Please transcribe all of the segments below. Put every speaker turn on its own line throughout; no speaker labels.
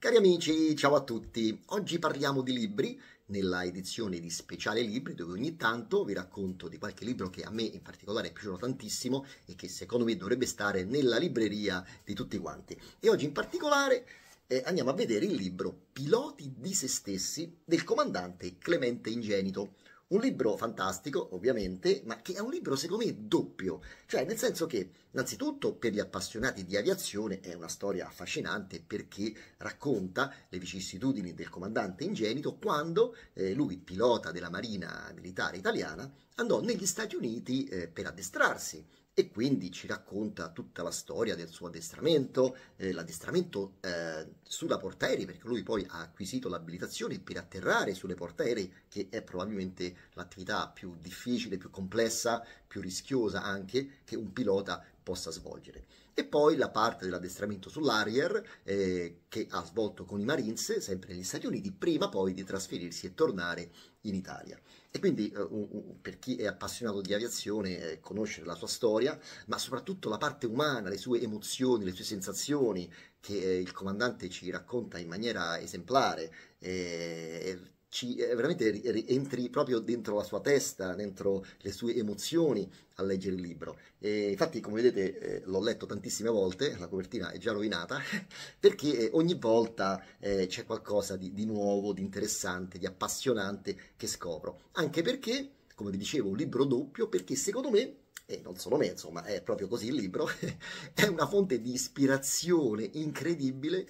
Cari amici, ciao a tutti. Oggi parliamo di libri nella edizione di Speciale Libri, dove ogni tanto vi racconto di qualche libro che a me in particolare è piaciuto tantissimo e che secondo me dovrebbe stare nella libreria di tutti quanti. E oggi in particolare eh, andiamo a vedere il libro Piloti di se stessi del comandante Clemente Ingenito un libro fantastico, ovviamente, ma che è un libro secondo me doppio, cioè nel senso che innanzitutto per gli appassionati di aviazione è una storia affascinante perché racconta le vicissitudini del comandante ingenito quando eh, lui, pilota della Marina Militare Italiana, andò negli Stati Uniti eh, per addestrarsi e quindi ci racconta tutta la storia del suo addestramento, eh, l'addestramento eh, sulla portaerei, perché lui poi ha acquisito l'abilitazione per atterrare sulle portaerei, che è probabilmente l'attività più difficile, più complessa più rischiosa anche che un pilota possa svolgere. E poi la parte dell'addestramento sull'Arier eh, che ha svolto con i Marines, sempre negli Stati Uniti, prima poi di trasferirsi e tornare in Italia. E quindi eh, un, per chi è appassionato di aviazione eh, conoscere la sua storia, ma soprattutto la parte umana, le sue emozioni, le sue sensazioni che eh, il comandante ci racconta in maniera esemplare eh, ci, eh, veramente entri proprio dentro la sua testa, dentro le sue emozioni a leggere il libro. E infatti, come vedete, eh, l'ho letto tantissime volte, la copertina è già rovinata, perché eh, ogni volta eh, c'è qualcosa di, di nuovo, di interessante, di appassionante che scopro. Anche perché, come vi dicevo, un libro doppio, perché secondo me e non solo me, insomma, è proprio così il libro, è una fonte di ispirazione incredibile.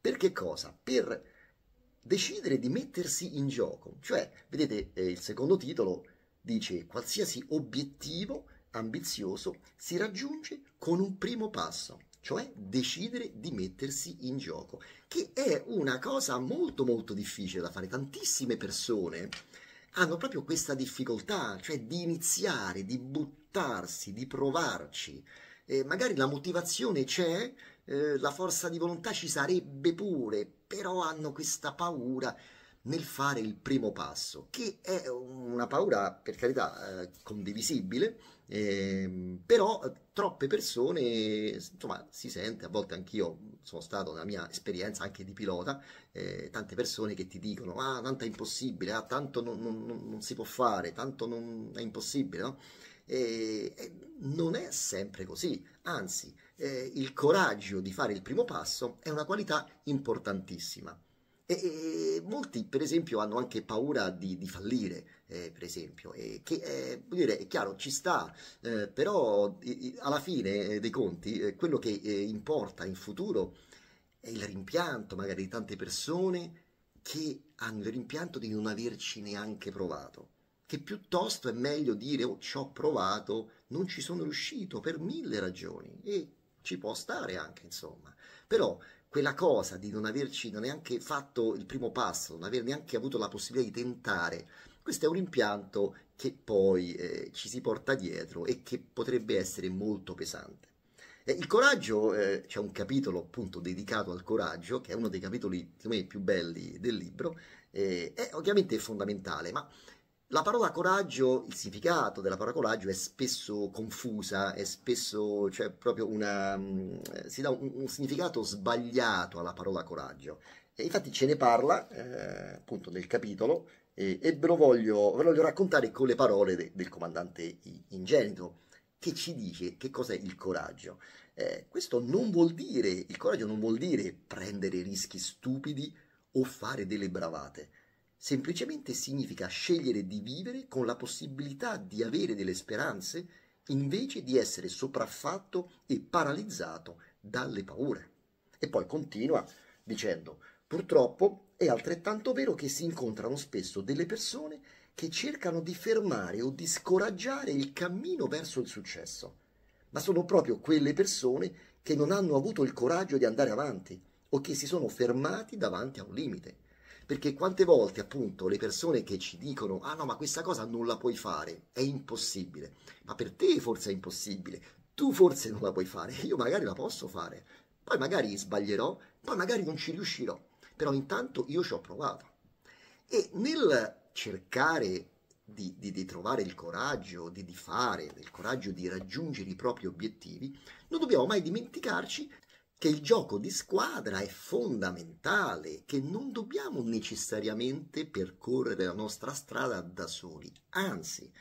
Per che cosa? Per decidere di mettersi in gioco. Cioè, vedete, eh, il secondo titolo dice qualsiasi obiettivo ambizioso si raggiunge con un primo passo, cioè decidere di mettersi in gioco, che è una cosa molto molto difficile da fare. Tantissime persone hanno proprio questa difficoltà, cioè di iniziare, di buttarsi, di provarci eh, magari la motivazione c'è, eh, la forza di volontà ci sarebbe pure, però hanno questa paura nel fare il primo passo, che è una paura per carità eh, condivisibile, ehm, eh, però troppe persone, insomma, si sente, a volte anch'io sono stato nella mia esperienza anche di pilota, eh, tante persone che ti dicono, ah, tanto è impossibile, ah, tanto non, non, non si può fare, tanto non è impossibile, no? Eh, non è sempre così, anzi eh, il coraggio di fare il primo passo è una qualità importantissima. E, e molti, per esempio, hanno anche paura di, di fallire, eh, per esempio, e che eh, dire, è chiaro, ci sta, eh, però alla fine eh, dei conti eh, quello che importa in futuro è il rimpianto magari di tante persone che hanno il rimpianto di non averci neanche provato che piuttosto è meglio dire oh, ci ho provato, non ci sono riuscito per mille ragioni e ci può stare anche, insomma. Però quella cosa di non averci neanche fatto il primo passo, non aver neanche avuto la possibilità di tentare, questo è un rimpianto che poi eh, ci si porta dietro e che potrebbe essere molto pesante. Eh, il coraggio, eh, c'è un capitolo appunto dedicato al coraggio, che è uno dei capitoli me, più belli del libro, eh, è ovviamente fondamentale, ma la parola coraggio, il significato della parola coraggio è spesso confusa, è spesso, cioè proprio una, mm, si dà un, un significato sbagliato alla parola coraggio. E infatti ce ne parla eh, appunto nel capitolo e, e ve, lo voglio, ve, lo voglio, raccontare con le parole de, del comandante ingenito che ci dice che cos'è il coraggio. Eh, questo non vuol dire, il coraggio non vuol dire prendere rischi stupidi o fare delle bravate semplicemente significa scegliere di vivere con la possibilità di avere delle speranze invece di essere sopraffatto e paralizzato dalle paure. E poi continua dicendo, purtroppo è altrettanto vero che si incontrano spesso delle persone che cercano di fermare o di scoraggiare il cammino verso il successo, ma sono proprio quelle persone che non hanno avuto il coraggio di andare avanti o che si sono fermati davanti a un limite. Perché quante volte appunto le persone che ci dicono ah no ma questa cosa non la puoi fare, è impossibile, ma per te forse è impossibile, tu forse non la puoi fare, io magari la posso fare, poi magari sbaglierò, poi magari non ci riuscirò, però intanto io ci ho provato. E nel cercare di, di, di, trovare il coraggio di, di fare, il coraggio di raggiungere i propri obiettivi, non dobbiamo mai dimenticarci che il gioco di squadra è fondamentale, che non dobbiamo necessariamente percorrere la nostra strada da soli. Anzi,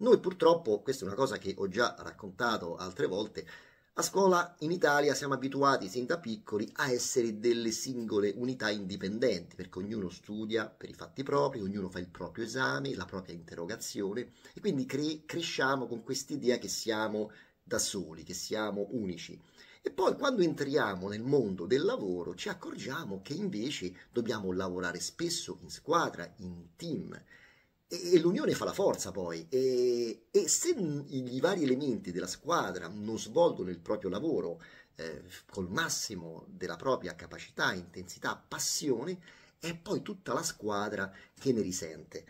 noi purtroppo, questa è una cosa che ho già raccontato altre volte, a scuola in Italia siamo abituati sin da piccoli a essere delle singole unità indipendenti, perché ognuno studia per i fatti propri, ognuno fa il proprio esame, la propria interrogazione e quindi cre- cresciamo con quest'idea che siamo da soli, che siamo unici. E poi quando entriamo nel mondo del lavoro ci accorgiamo che invece dobbiamo lavorare spesso in squadra, in team. E, l'unione fa la forza poi. E, e se i, i vari elementi della squadra non svolgono il proprio lavoro eh, col massimo della propria capacità, intensità, passione, è poi tutta la squadra che ne risente.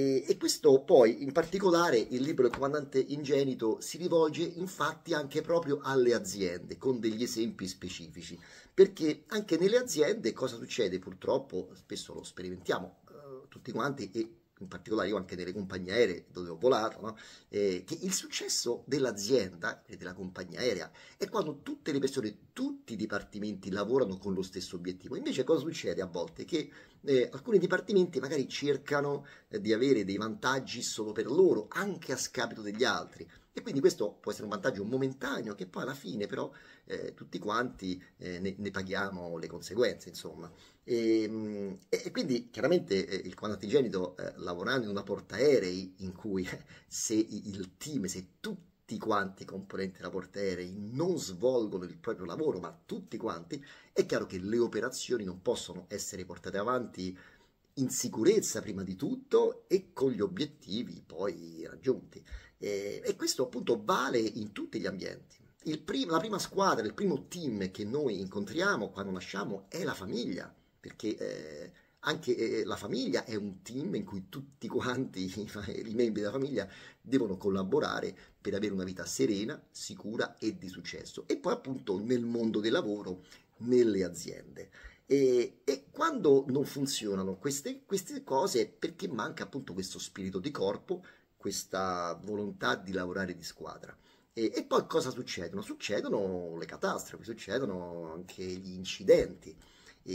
E, e, questo poi, in particolare, il libro Il comandante Ingenito si rivolge infatti anche proprio alle aziende, con degli esempi specifici, perché anche nelle aziende cosa succede? Purtroppo, spesso lo sperimentiamo eh, tutti quanti e in particolare io anche nelle compagnie aeree dove ho volato, no? eh, che il successo dell'azienda e della compagnia aerea è quando tutte le persone, tutti i dipartimenti lavorano con lo stesso obiettivo. Invece cosa succede a volte? Che eh, alcuni dipartimenti magari cercano eh, di avere dei vantaggi solo per loro, anche a scapito degli altri. E quindi questo può essere un vantaggio momentaneo che poi alla fine però eh, tutti quanti eh, ne, ne, paghiamo le conseguenze, insomma. Ehm, e, e quindi chiaramente eh, il quadrante igienito eh, lavorando in una portaerei in cui eh, se il team, se tutti quanti i componenti della portaerei non svolgono il proprio lavoro, ma tutti quanti, è chiaro che le operazioni non possono essere portate avanti in sicurezza prima di tutto e con gli obiettivi poi raggiunti. E, eh, e questo appunto vale in tutti gli ambienti. Primo, la prima squadra, il primo team che noi incontriamo quando nasciamo è la famiglia, perché eh, anche eh, la famiglia è un team in cui tutti quanti i membri della famiglia devono collaborare per avere una vita serena, sicura e di successo. E poi appunto nel mondo del lavoro, nelle aziende. E, e quando non funzionano queste, queste cose è perché manca appunto questo spirito di corpo questa volontà di lavorare di squadra. E, e, poi cosa succedono? Succedono le catastrofi, succedono anche gli incidenti,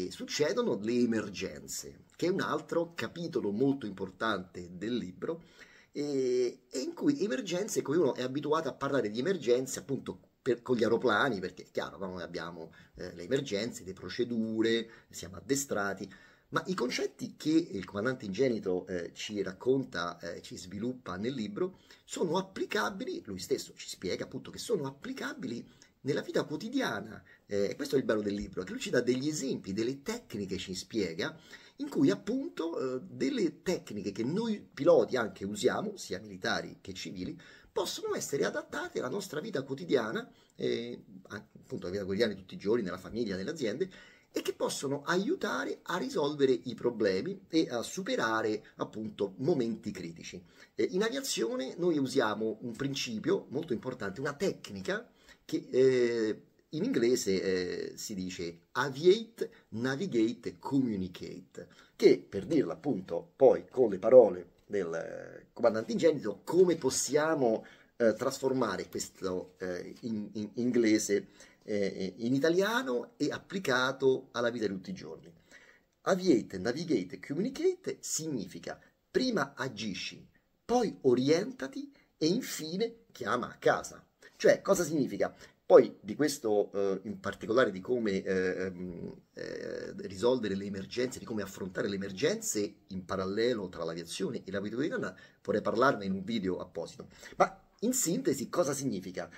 succedono le emergenze, che è un altro capitolo molto importante del libro, e, e in cui emergenze, come uno è abituato a parlare di emergenze, appunto per, con gli aeroplani, perché è chiaro, noi abbiamo eh, le emergenze, le procedure, siamo addestrati, ma i concetti che il comandante ingenito eh, ci racconta, eh, ci sviluppa nel libro, sono applicabili, lui stesso ci spiega appunto che sono applicabili nella vita quotidiana. Eh, questo è il bello del libro, che lui ci dà degli esempi, delle tecniche, ci spiega, in cui appunto eh, delle tecniche che noi piloti anche usiamo, sia militari che civili, possono essere adattate alla nostra vita quotidiana, eh, appunto alla vita quotidiana di tutti i giorni, nella famiglia, nelle aziende, e che possono aiutare a risolvere i problemi e a superare appunto momenti critici. Eh, in aviazione noi usiamo un principio molto importante, una tecnica che eh, in inglese eh, si dice aviate, navigate, communicate, che per dirla appunto poi con le parole del eh, comandante in genito come possiamo eh, trasformare questo eh, in, in inglese eh, in italiano e applicato alla vita di tutti i giorni. Aviate, navigate, communicate significa prima agisci, poi orientati e infine chiama a casa. Cioè, cosa significa? Poi di questo, eh, in particolare di come eh, ehm, eh, risolvere le emergenze, di come affrontare le emergenze in parallelo tra l'aviazione e la vita quotidiana, vorrei parlarne in un video apposito. Ma in sintesi, cosa significa?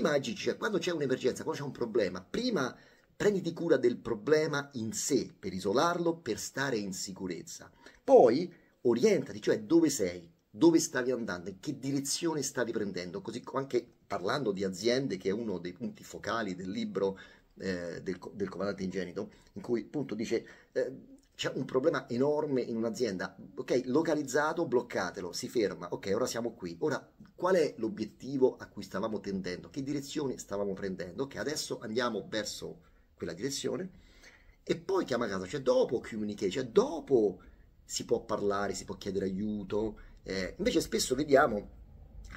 prima agisci, cioè quando c'è un'emergenza, quando c'è un problema, prima prenditi cura del problema in sé, per isolarlo, per stare in sicurezza. Poi orientati, cioè dove sei, dove stavi andando, in che direzione stavi prendendo, così anche parlando di aziende, che è uno dei punti focali del libro eh, del, del, comandante ingenito, in cui appunto dice... Eh, c'è un problema enorme in un'azienda, ok, localizzato, bloccatelo, si ferma, ok, ora siamo qui, ora qual è l'obiettivo a cui stavamo tendendo, che direzione stavamo prendendo, ok, adesso andiamo verso quella direzione e poi chiama a casa, cioè dopo communication, cioè dopo si può parlare, si può chiedere aiuto, eh, invece spesso vediamo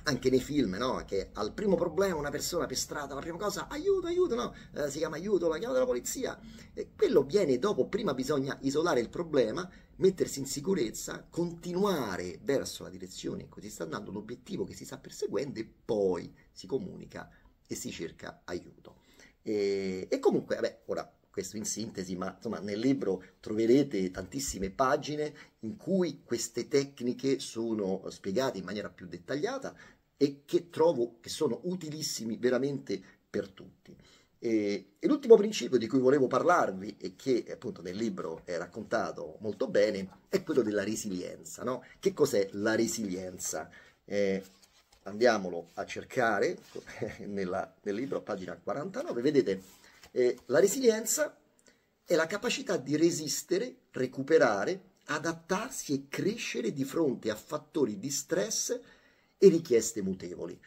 anche nei film, no? Che al primo problema una persona per strada, la prima cosa, aiuto, aiuto, no? Eh, si chiama aiuto, la chiamata della polizia. E quello viene dopo, prima bisogna isolare il problema, mettersi in sicurezza, continuare verso la direzione in cui si sta andando, l'obiettivo che si sta perseguendo e poi si comunica e si cerca aiuto. E, e comunque, vabbè, ora questo in sintesi, ma insomma nel libro troverete tantissime pagine in cui queste tecniche sono spiegate in maniera più dettagliata e che trovo che sono utilissimi veramente per tutti. E, e l'ultimo principio di cui volevo parlarvi e che appunto nel libro è raccontato molto bene è quello della resilienza. No? Che cos'è la resilienza? Eh, andiamolo a cercare nella, nel libro a pagina 49, vedete eh, la resilienza è la capacità di resistere, recuperare, adattarsi e crescere di fronte a fattori di stress e richieste mutevoli.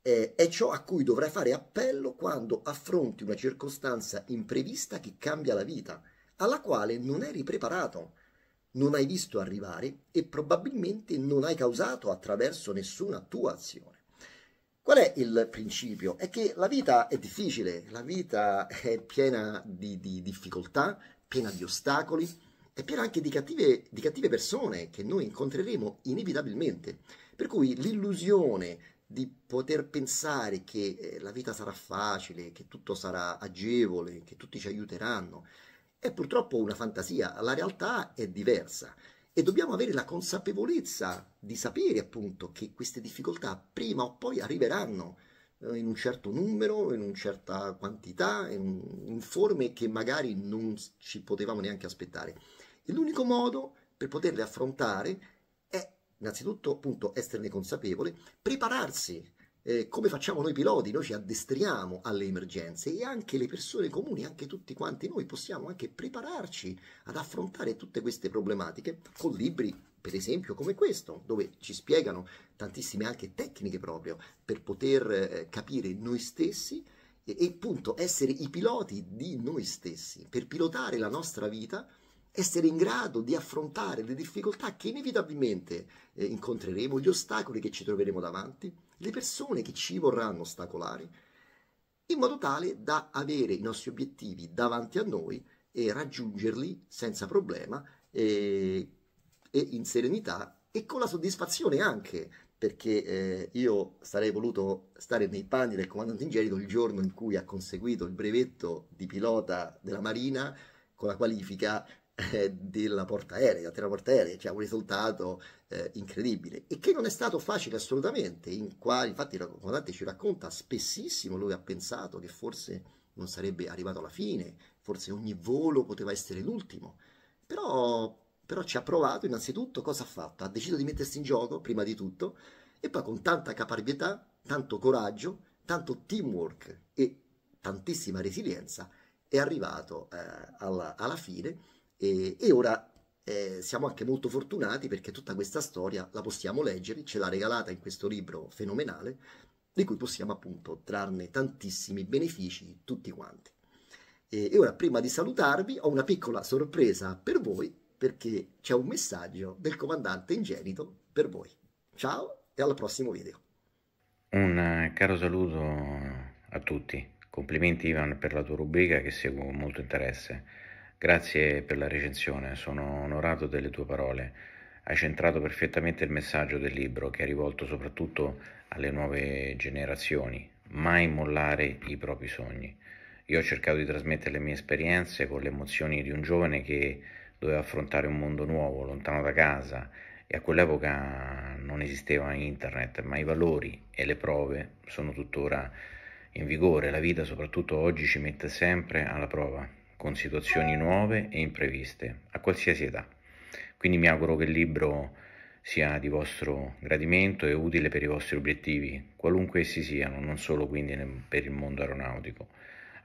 Eh, è ciò a cui dovrai fare appello quando affronti una circostanza imprevista che cambia la vita, alla quale non eri preparato, non hai visto arrivare e probabilmente non hai causato attraverso nessuna tua azione. Qual è il principio? È che la vita è difficile, la vita è piena di, di difficoltà, piena di ostacoli, è piena anche di cattive, di cattive persone che noi incontreremo inevitabilmente. Per cui l'illusione di poter pensare che eh, la vita sarà facile, che tutto sarà agevole, che tutti ci aiuteranno, è purtroppo una fantasia, la realtà è diversa e dobbiamo avere la consapevolezza di sapere appunto che queste difficoltà prima o poi arriveranno eh, in un certo numero, in una certa quantità, in, in forme che magari non ci potevamo neanche aspettare. E l'unico modo per poterle affrontare è innanzitutto appunto esserne consapevole, prepararsi eh, come facciamo noi piloti, noi ci addestriamo alle emergenze e anche le persone comuni, anche tutti quanti noi possiamo anche prepararci ad affrontare tutte queste problematiche con libri, per esempio, come questo, dove ci spiegano tantissime anche tecniche proprio per poter eh, capire noi stessi e, e appunto essere i piloti di noi stessi, per pilotare la nostra vita essere in grado di affrontare le difficoltà che inevitabilmente eh, incontreremo, gli ostacoli che ci troveremo davanti, le persone che ci vorranno ostacolare, in modo tale da avere i nostri obiettivi davanti a noi e raggiungerli senza problema e, eh, e in serenità e con la soddisfazione anche perché eh, io sarei voluto stare nei panni del comandante Ingerito il giorno in cui ha conseguito il brevetto di pilota della Marina con la qualifica eh, della portaerei, della portaerei, cioè un risultato eh, incredibile e che non è stato facile assolutamente, in quale, infatti il comandante ci racconta spessissimo, lui ha pensato che forse non sarebbe arrivato alla fine, forse ogni volo poteva essere l'ultimo, però, però ci ha provato innanzitutto, cosa ha fatto? Ha deciso di mettersi in gioco prima di tutto e poi con tanta caparbietà, tanto coraggio, tanto teamwork e tantissima resilienza è arrivato eh, alla, alla fine e, e ora eh, siamo anche molto fortunati perché tutta questa storia la possiamo leggere, ce l'ha regalata in questo libro fenomenale, di cui possiamo appunto trarne tantissimi benefici tutti quanti. E, e ora, prima di salutarvi, ho una piccola sorpresa per voi perché c'è un messaggio del comandante ingenito per voi. Ciao e al prossimo video.
Un eh, caro saluto a tutti. Complimenti Ivan per la tua rubrica che seguo con molto interesse. Grazie per la recensione, sono onorato delle tue parole. Hai centrato perfettamente il messaggio del libro che è rivolto soprattutto alle nuove generazioni, mai mollare i propri sogni. Io ho cercato di trasmettere le mie esperienze con le emozioni di un giovane che doveva affrontare un mondo nuovo, lontano da casa, e a quell'epoca non esisteva internet, ma i valori e le prove sono tuttora in vigore. La vita soprattutto oggi ci mette sempre alla prova con situazioni nuove e impreviste, a qualsiasi età. Quindi mi auguro che il libro sia di vostro gradimento e utile per i vostri obiettivi, qualunque essi siano, non solo quindi per il mondo aeronautico.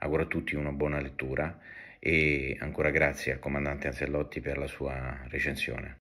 Auguro a tutti una buona lettura e ancora grazie al comandante Anzellotti per la sua recensione.